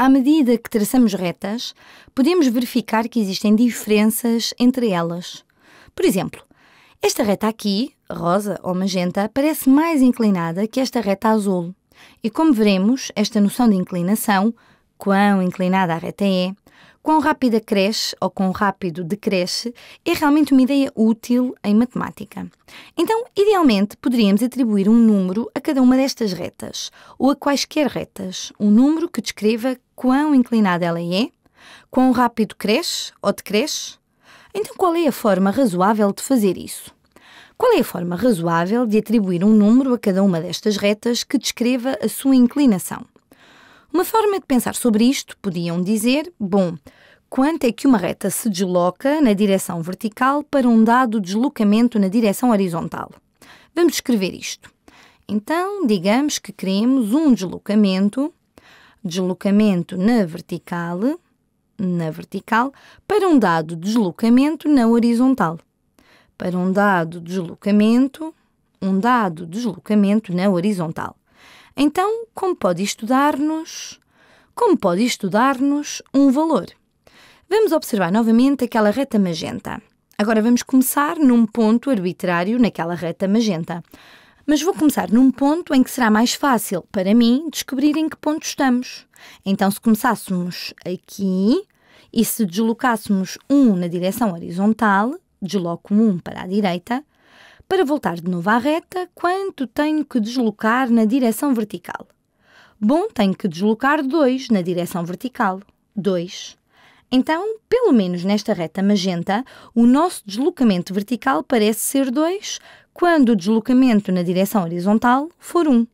À medida que traçamos retas, podemos verificar que existem diferenças entre elas. Por exemplo, esta reta aqui, rosa ou magenta, parece mais inclinada que esta reta azul. E como veremos, esta noção de inclinação, quão inclinada a reta é, quão rápida cresce ou quão rápido decresce, é realmente uma ideia útil em matemática. Então, idealmente, poderíamos atribuir um número a cada uma destas retas, ou a quaisquer retas, um número que descreva quão inclinada ela é, quão rápido cresce ou decresce. Então, qual é a forma razoável de fazer isso? Qual é a forma razoável de atribuir um número a cada uma destas retas que descreva a sua inclinação? Uma forma de pensar sobre isto podiam dizer: bom, quanto é que uma reta se desloca na direção vertical para um dado deslocamento na direção horizontal? Vamos escrever isto. Então, digamos que queremos um deslocamento deslocamento na vertical, na vertical, para um dado deslocamento na horizontal. Para um dado deslocamento, um dado deslocamento na horizontal. Então, como pode estudar-nos? Como pode estudar-nos um valor? Vamos observar novamente aquela reta magenta. Agora vamos começar num ponto arbitrário naquela reta magenta. Mas vou começar num ponto em que será mais fácil para mim descobrir em que ponto estamos. Então, se começássemos aqui e se deslocássemos um na direção horizontal, desloco um para a direita, para voltar de novo à reta, quanto tenho que deslocar na direção vertical? Bom, tenho que deslocar dois na direção vertical. 2. Então, pelo menos nesta reta magenta, o nosso deslocamento vertical parece ser 2, quando o deslocamento na direção horizontal for 1.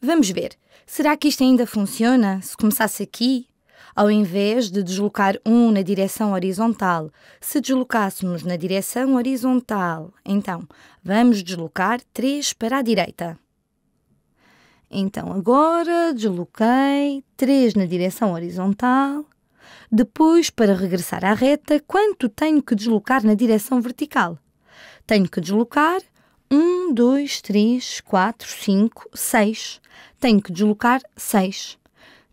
Vamos ver, será que isto ainda funciona se começasse aqui? Ao invés de deslocar 1 na direção horizontal, se deslocássemos na direção horizontal, então vamos deslocar 3 para a direita. Então agora desloquei 3 na direção horizontal. Depois, para regressar à reta, quanto tenho que deslocar na direção vertical? Tenho que deslocar 1, 2, 3, 4, 5, 6. Tenho que deslocar 6.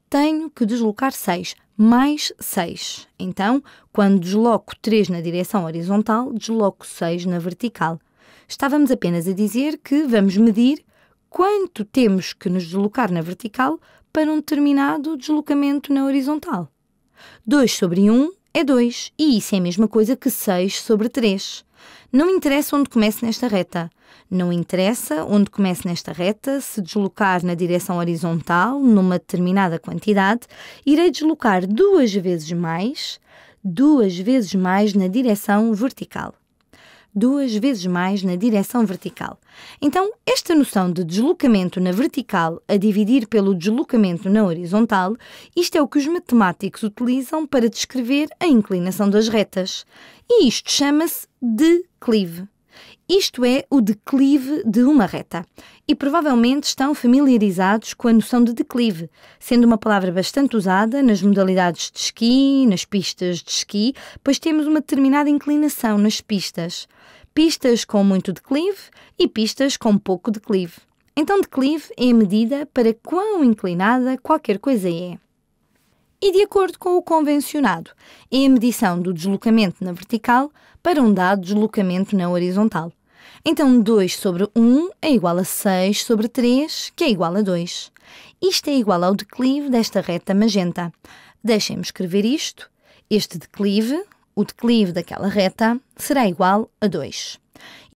Tenho que deslocar 6 mais 6. Então, quando desloco 3 na direção horizontal, desloco 6 na vertical. Estávamos apenas a dizer que vamos medir quanto temos que nos deslocar na vertical para um determinado deslocamento na horizontal. 2 sobre 1 é 2, e isso é a mesma coisa que 6 sobre 3. Não interessa onde comece nesta reta. Não interessa onde comece nesta reta, se deslocar na direção horizontal numa determinada quantidade, irei deslocar duas vezes mais, duas vezes mais na direção vertical duas vezes mais na direção vertical. Então, esta noção de deslocamento na vertical a dividir pelo deslocamento na horizontal, isto é o que os matemáticos utilizam para descrever a inclinação das retas. E isto chama-se declive. Isto é o declive de uma reta. E provavelmente estão familiarizados com a noção de declive, sendo uma palavra bastante usada nas modalidades de esqui, nas pistas de esqui, pois temos uma determinada inclinação nas pistas. Pistas com muito declive e pistas com pouco declive. Então, declive é a medida para quão inclinada qualquer coisa é e de acordo com o convencionado, é a medição do deslocamento na vertical para um dado deslocamento na horizontal. Então 2 sobre 1 é igual a 6 sobre 3, que é igual a 2. Isto é igual ao declive desta reta magenta. Deixem-me escrever isto. Este declive, o declive daquela reta, será igual a 2.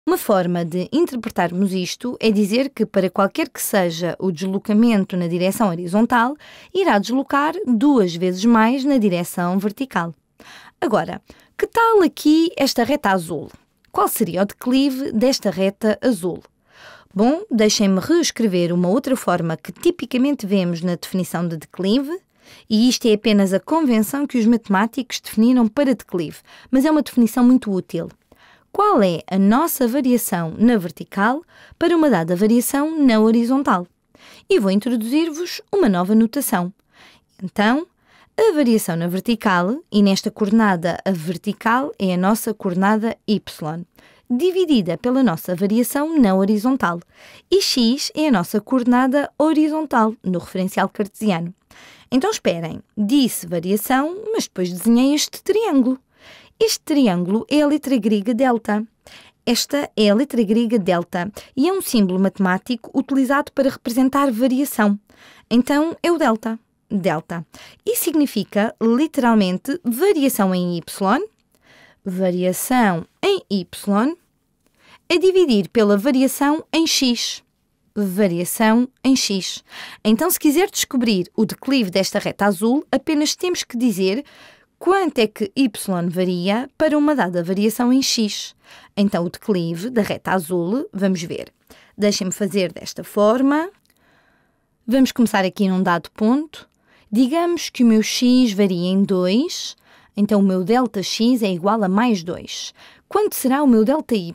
Uma forma de interpretarmos isto é dizer que, para qualquer que seja o deslocamento na direção horizontal, irá deslocar duas vezes mais na direção vertical. Agora, que tal aqui esta reta azul? Qual seria o declive desta reta azul? Bom, deixem-me reescrever uma outra forma que tipicamente vemos na definição de declive, e isto é apenas a convenção que os matemáticos definiram para declive, mas é uma definição muito útil. Qual é a nossa variação na vertical para uma dada variação na horizontal? E vou introduzir-vos uma nova notação. Então, a variação na vertical, e nesta coordenada a vertical é a nossa coordenada y, dividida pela nossa variação na horizontal, e x é a nossa coordenada horizontal no referencial cartesiano. Então esperem, disse variação, mas depois desenhei este triângulo. Este triângulo é a letra grega delta. Esta é a letra grega delta e é um símbolo matemático utilizado para representar variação. Então é o delta delta. E significa literalmente variação em y, variação em y a dividir pela variação em x. Variação em x. Então, se quiser descobrir o declive desta reta azul, apenas temos que dizer quanto é que y varia para uma dada variação em x. Então, o declive da reta azul, vamos ver. Deixem-me fazer desta forma. Vamos começar aqui num dado ponto. Digamos que o meu x varia em 2, então o meu Δx é igual a mais 2. Quanto será o meu Δy?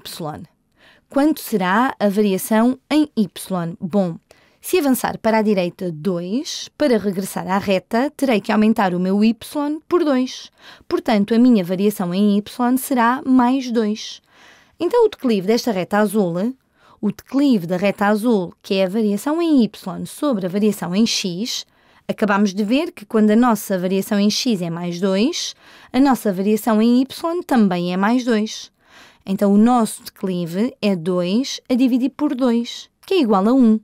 Quanto será a variação em y? Bom, se avançar para a direita 2, para regressar à reta, terei que aumentar o meu y por 2. Portanto, a minha variação em y será mais 2. Então, o declive desta reta azul, o declive da reta azul, que é a variação em y sobre a variação em x, Acabámos de ver que quando a nossa variação em x é mais 2, a nossa variação em y também é mais 2. Então o nosso declive é 2 a dividir por 2, que é igual a 1.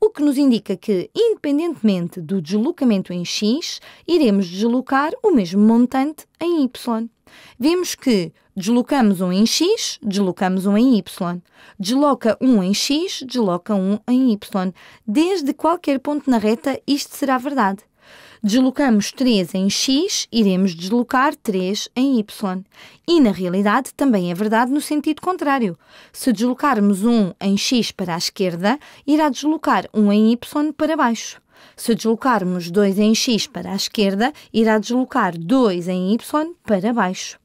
O que nos indica que, independentemente do deslocamento em x, iremos deslocar o mesmo montante em y. Vemos que Deslocamos um em x, deslocamos um em y. Desloca um em x, desloca um em y. Desde qualquer ponto na reta, isto será verdade. Deslocamos 3 em x, iremos deslocar 3 em y. E na realidade também é verdade no sentido contrário. Se deslocarmos 1 em x para a esquerda, irá deslocar 1 em y para baixo. Se deslocarmos 2 em x para a esquerda, irá deslocar 2 em y para baixo.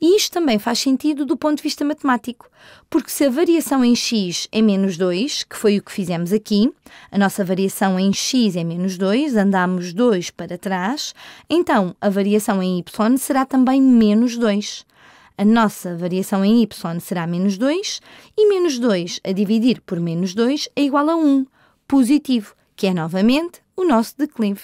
E isto também faz sentido do ponto de vista matemático, porque se a variação em x é menos 2, que foi o que fizemos aqui, a nossa variação em x é menos 2, andamos 2 para trás, então a variação em y será também menos 2. A nossa variação em y será menos 2 e menos 2 a dividir por menos 2 é igual a 1, positivo, que é novamente o nosso declive.